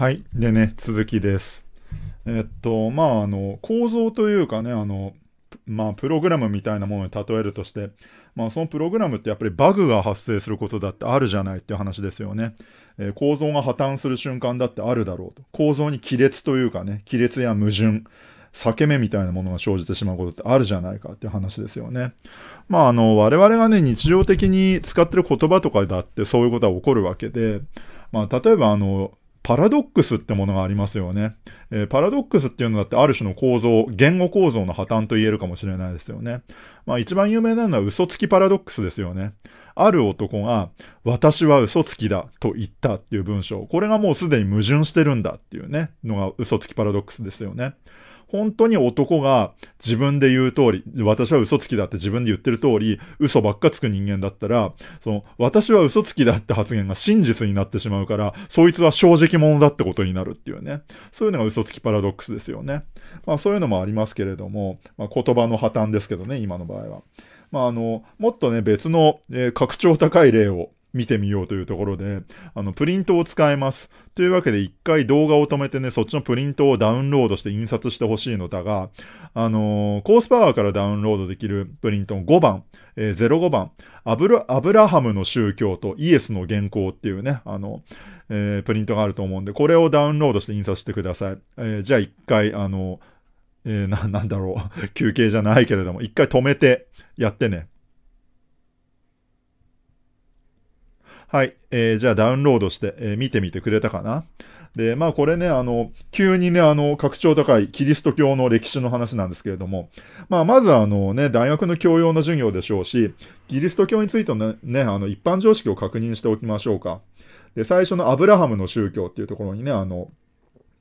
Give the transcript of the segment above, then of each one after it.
はい。でね、続きです。えっと、まあ、あの、構造というかね、あの、まあ、プログラムみたいなものに例えるとして、まあ、そのプログラムってやっぱりバグが発生することだってあるじゃないっていう話ですよね。えー、構造が破綻する瞬間だってあるだろうと。構造に亀裂というかね、亀裂や矛盾、裂け目みたいなものが生じてしまうことってあるじゃないかっていう話ですよね。まあ、あの、我々がね、日常的に使ってる言葉とかだってそういうことは起こるわけで、まあ、例えばあの、パラドックスってものがありますよね。えー、パラドックスっていうのだってある種の構造、言語構造の破綻と言えるかもしれないですよね。まあ一番有名なのは嘘つきパラドックスですよね。ある男が私は嘘つきだと言ったっていう文章。これがもうすでに矛盾してるんだっていうね、のが嘘つきパラドックスですよね。本当に男が自分で言う通り、私は嘘つきだって自分で言ってる通り、嘘ばっかつく人間だったら、その、私は嘘つきだって発言が真実になってしまうから、そいつは正直者だってことになるっていうね。そういうのが嘘つきパラドックスですよね。まあそういうのもありますけれども、まあ、言葉の破綻ですけどね、今の場合は。まああの、もっとね、別の、えー、拡張高い例を、見てみようというところで、あの、プリントを使えます。というわけで、一回動画を止めてね、そっちのプリントをダウンロードして印刷してほしいのだが、あのー、コースパワーからダウンロードできるプリントの5番、えー、05番、アブラ、アブラハムの宗教とイエスの原稿っていうね、あの、えー、プリントがあると思うんで、これをダウンロードして印刷してください。えー、じゃあ一回、あの、えー、な、なんだろう、休憩じゃないけれども、一回止めてやってね。はい。えー、じゃあダウンロードして、えー、見てみてくれたかなで、まあこれね、あの、急にね、あの、格調高いキリスト教の歴史の話なんですけれども、まあまずあのね、大学の教養の授業でしょうし、キリスト教についてのね、あの、一般常識を確認しておきましょうか。で、最初のアブラハムの宗教っていうところにね、あの、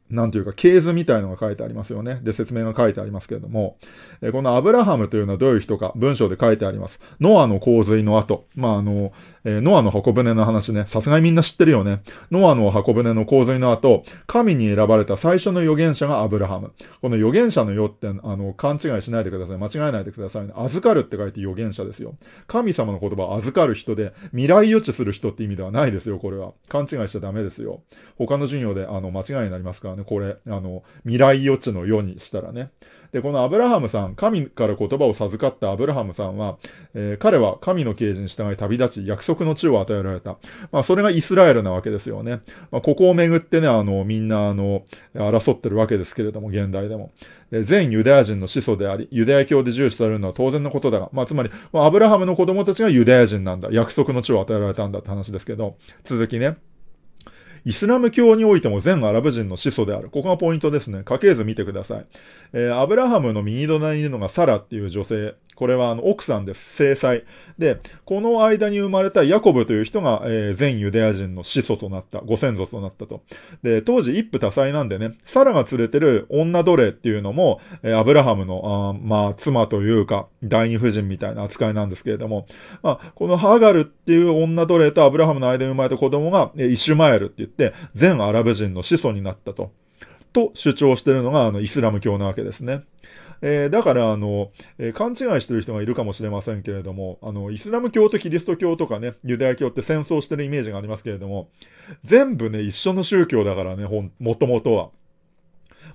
なんていうか、系図みたいのが書いてありますよね。で、説明が書いてありますけれども、えこのアブラハムというのはどういう人か、文章で書いてあります。ノアの洪水の後。まあ、あの、えー、ノアの箱舟の話ね。さすがにみんな知ってるよね。ノアの箱舟の洪水の後、神に選ばれた最初の預言者がアブラハム。この預言者の世って、あの、勘違いしないでください。間違えないでくださいね。預かるって書いて預言者ですよ。神様の言葉、預かる人で、未来予知する人って意味ではないですよ、これは。勘違いしちゃダメですよ。他の授業で、あの、間違いになりますからね。ね、これ、あの、未来予知の世にしたらね。で、このアブラハムさん、神から言葉を授かったアブラハムさんは、えー、彼は神の啓示に従い旅立ち、約束の地を与えられた。まあ、それがイスラエルなわけですよね。まあ、ここをめぐってね、あの、みんな、あの、争ってるわけですけれども、現代でも。で全ユダヤ人の始祖であり、ユダヤ教で重視されるのは当然のことだが、まあ、つまり、まあ、アブラハムの子供たちがユダヤ人なんだ。約束の地を与えられたんだって話ですけど、続きね。イスラム教においても全アラブ人の始祖である。ここがポイントですね。家系図見てください。えー、アブラハムの右隣にいるのがサラっていう女性。これはあの奥さんです。制裁。で、この間に生まれたヤコブという人が、えー、全ユダヤ人の始祖となった、ご先祖となったと。で、当時一夫多妻なんでね、サラが連れてる女奴隷っていうのも、えー、アブラハムの、あまあ、妻というか、第二夫人みたいな扱いなんですけれども、まあ、このハガルっていう女奴隷とアブラハムの間に生まれた子供が、えー、イシュマエルって言って、全アラブ人の始祖になったと。と主張してるのが、あの、イスラム教なわけですね。えー、だから、あの、えー、勘違いしてる人がいるかもしれませんけれども、あの、イスラム教とキリスト教とかね、ユダヤ教って戦争してるイメージがありますけれども、全部ね、一緒の宗教だからね、ほん、もともとは。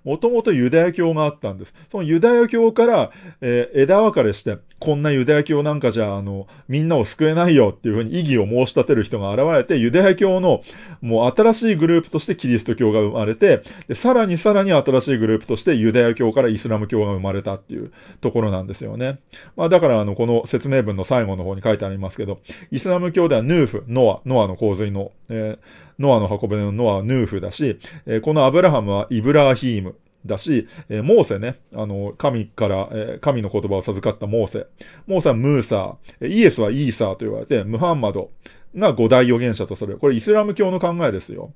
もともとユダヤ教があったんです。そのユダヤ教から、えー、枝分かれして、こんなユダヤ教なんかじゃ、あの、みんなを救えないよっていうふうに意義を申し立てる人が現れて、ユダヤ教のもう新しいグループとしてキリスト教が生まれて、でさらにさらに新しいグループとしてユダヤ教からイスラム教が生まれたっていうところなんですよね。まあだからあの、この説明文の最後の方に書いてありますけど、イスラム教ではヌーフ、ノア、ノアの洪水の、えーノアの箱舟のノア、ヌーフだし、えこのアブラハムはイブラーヒームだし、えモーセね、あの、神から、え神の言葉を授かったモーセ。モーセはムーサー、イエスはイーサーと言われて、ムハンマドが五大預言者とする。これイスラム教の考えですよ。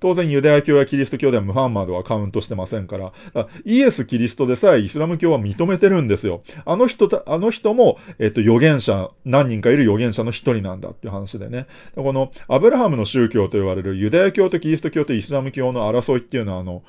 当然ユダヤ教やキリスト教ではムハンマドはカウントしてませんから、イエス・キリストでさえイスラム教は認めてるんですよ。あの人、あの人も、えっと、預言者、何人かいる預言者の一人なんだっていう話でね。この、アブラハムの宗教と言われるユダヤ教とキリスト教とイスラム教の争いっていうのは、あの、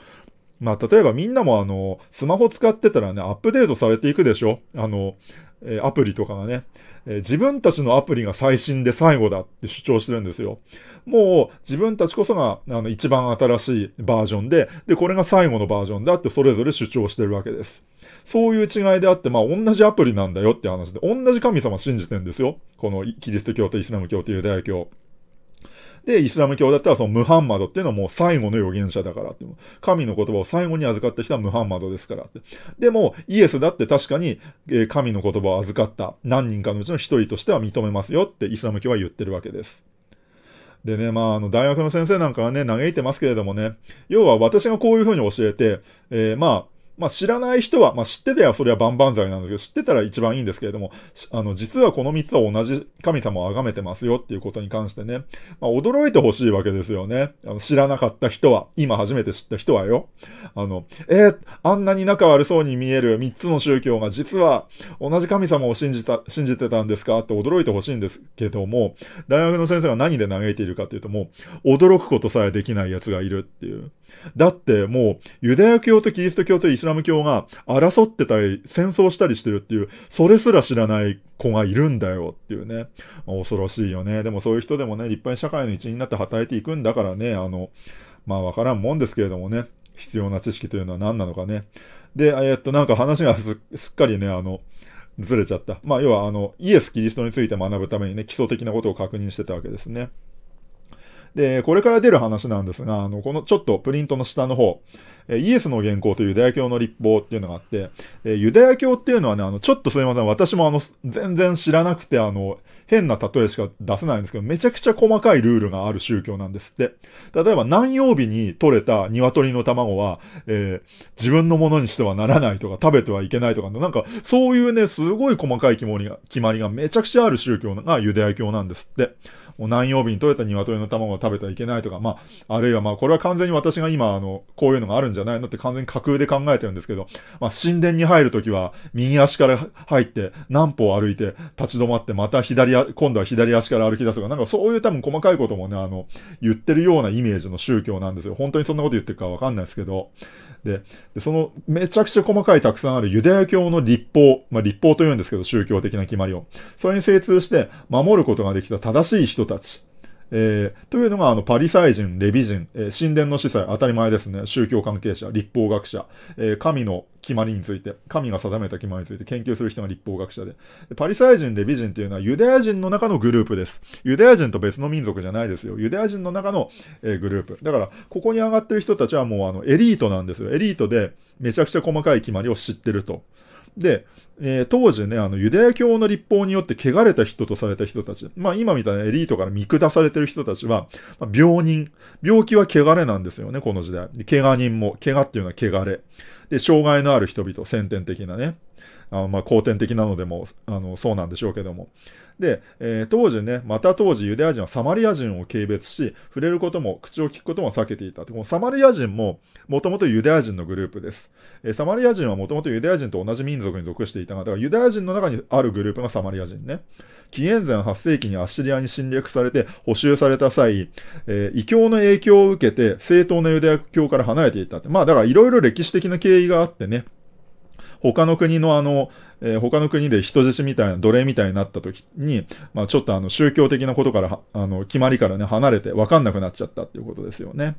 まあ、例えばみんなもあの、スマホ使ってたらね、アップデートされていくでしょあの、えー、アプリとかがね、えー、自分たちのアプリが最新で最後だって主張してるんですよ。もう自分たちこそがあの一番新しいバージョンで、で、これが最後のバージョンだってそれぞれ主張してるわけです。そういう違いであって、まあ同じアプリなんだよって話で、同じ神様信じてるんですよ。このキリスト教とイスラム教とユダヤ教。で、イスラム教だったらそのムハンマドっていうのはもう最後の預言者だからって。神の言葉を最後に預かった人はムハンマドですからって。でも、イエスだって確かに、え神の言葉を預かった何人かのうちの一人としては認めますよってイスラム教は言ってるわけです。でね、まあ、あの、大学の先生なんかはね、嘆いてますけれどもね、要は私がこういうふうに教えて、えー、まあ、まあ、知らない人は、まあ、知ってたらそれは万々歳なんですけど、知ってたら一番いいんですけれども、あの、実はこの3つは同じ神様を崇めてますよっていうことに関してね、まあ、驚いてほしいわけですよね。あの知らなかった人は、今初めて知った人はよ。あの、えー、あんなに仲悪そうに見える3つの宗教が実は同じ神様を信じた、信じてたんですかって驚いてほしいんですけども、大学の先生が何で嘆いているかっていうともう、驚くことさえできない奴がいるっていう。だってもう、ユダヤ教とキリスト教とイスラム教が争ってたり、戦争したりしてるっていう、それすら知らない子がいるんだよっていうね。恐ろしいよね。でもそういう人でもね、立派に社会の一員になって働いていくんだからね、あの、まあわからんもんですけれどもね、必要な知識というのは何なのかね。で、えっと、なんか話がすっかりね、あの、ずれちゃった。まあ、要は、あの、イエス・キリストについて学ぶためにね、基礎的なことを確認してたわけですね。で、これから出る話なんですが、あの、このちょっとプリントの下の方、えイエスの原稿というユダヤ教の立法っていうのがあって、えユダヤ教っていうのはね、あの、ちょっとすいません、私もあの、全然知らなくて、あの、変な例えしか出せないんですけど、めちゃくちゃ細かいルールがある宗教なんですって。例えば、何曜日に取れた鶏の卵は、えー、自分のものにしてはならないとか、食べてはいけないとか、なんか、そういうね、すごい細かい決まりが、決まりがめちゃくちゃある宗教がユダヤ教なんですって。お何曜日に取れた鶏の卵を食べてはいけないとか、まあ、あるいはまあ、これは完全に私が今、あの、こういうのがあるんじゃないのって完全に架空で考えてるんですけど、まあ、神殿に入るときは、右足から入って、何歩歩いて、立ち止まって、また左、今度は左足から歩き出すとか、なんかそういう多分細かいこともね、あの、言ってるようなイメージの宗教なんですよ。本当にそんなこと言ってるかわかんないですけど、で、でその、めちゃくちゃ細かいたくさんあるユダヤ教の立法、まあ、立法というんですけど、宗教的な決まりを。それに精通して、守ることができた正しい人たち。えー、というのが、あの、パリサイ人、レビ人、えー、神殿の司祭、当たり前ですね。宗教関係者、立法学者、えー、神の決まりについて、神が定めた決まりについて研究する人が立法学者で。パリサイ人、レビ人っていうのはユダヤ人の中のグループです。ユダヤ人と別の民族じゃないですよ。ユダヤ人の中の、えー、グループ。だから、ここに上がってる人たちはもうあの、エリートなんですよ。エリートで、めちゃくちゃ細かい決まりを知ってると。で、えー、当時ね、あの、ユダヤ教の立法によって汚れた人とされた人たち、まあ今みたいなエリートから見下されてる人たちは、まあ、病人、病気は汚れなんですよね、この時代。怪我人も、怪我っていうのは汚れ。で、障害のある人々、先天的なね。あまあ、後天的なのでも、あの、そうなんでしょうけども。で、えー、当時ね、また当時ユダヤ人はサマリア人を軽蔑し、触れることも、口を聞くことも避けていた。このサマリア人も、もともとユダヤ人のグループです。えー、サマリア人はもともとユダヤ人と同じ民族に属していたが、だからユダヤ人の中にあるグループがサマリア人ね。紀元前8世紀にアッシリアに侵略されて補修された際、えー、異教の影響を受けて正当なユダヤ教から離れていたって。まあだからいろいろ歴史的な経緯があってね。他の国のあの、えー、他の国で人質みたいな、奴隷みたいになった時に、まあちょっとあの宗教的なことから、あの、決まりからね、離れて分かんなくなっちゃったっていうことですよね。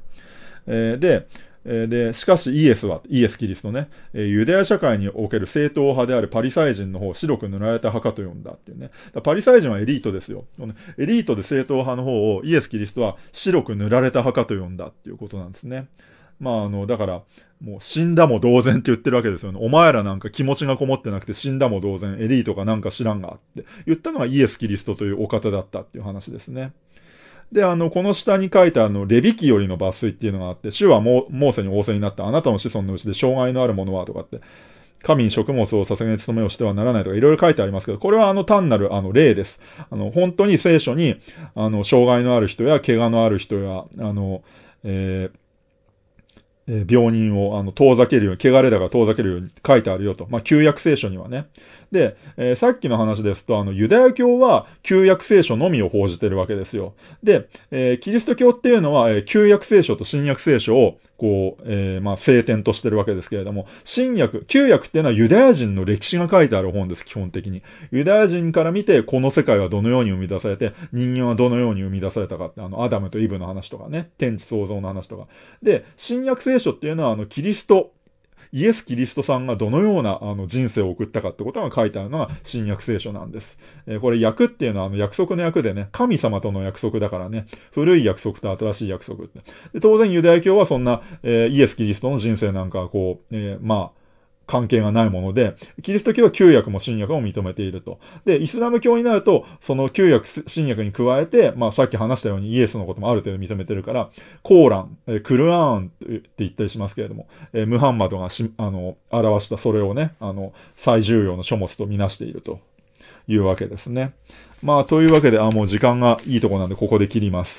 えー、で、えで、しかしイエスは、イエス・キリストね、えユダヤ社会における正統派であるパリサイ人の方を白く塗られた墓と呼んだっていうね。パリサイ人はエリートですよ。エリートで正統派の方をイエス・キリストは白く塗られた墓と呼んだっていうことなんですね。まあ、あの、だから、もう死んだも同然って言ってるわけですよね。お前らなんか気持ちがこもってなくて死んだも同然、エリートかなんか知らんがって言ったのがイエス・キリストというお方だったっていう話ですね。で、あの、この下に書いたあの、レビキよりの抜粋っていうのがあって、主はモーセに仰せになった、あなたの子孫のうちで障害のあるものはとかって、神に食物を捧げに務めをしてはならないとかいろいろ書いてありますけど、これはあの単なるあの例です。あの、本当に聖書に、あの、障害のある人や怪我のある人や、あの、えーえ病人をあの遠ざけるように、汚れだが遠ざけるように書いてあるよと。まあ、旧約聖書にはね。で、えー、さっきの話ですと、あの、ユダヤ教は旧約聖書のみを報じてるわけですよ。で、えー、キリスト教っていうのは、えー、旧約聖書と新約聖書を、こう、えまあ、聖典としてるわけですけれども、新約、旧約っていうのはユダヤ人の歴史が書いてある本です、基本的に。ユダヤ人から見て、この世界はどのように生み出されて、人間はどのように生み出されたかって、あの、アダムとイブの話とかね、天地創造の話とか。で、新約聖聖書っていうのは、あの、キリスト、イエス・キリストさんがどのようなあの人生を送ったかってことが書いてあるのが新約聖書なんです。えー、これ役っていうのはあの約束の役でね、神様との約束だからね、古い約束と新しい約束って。で当然ユダヤ教はそんな、えー、イエス・キリストの人生なんかこう、えー、まあ、関係がないもので、キリスト教は旧約も新約も認めていると。で、イスラム教になると、その旧約、新約に加えて、まあさっき話したようにイエスのこともある程度認めてるから、コーラン、えクルアーンって言ったりしますけれども、えムハンマドがし、あの、表したそれをね、あの、最重要の書物とみなしているというわけですね。まあ、というわけで、あ、もう時間がいいとこなんで、ここで切ります。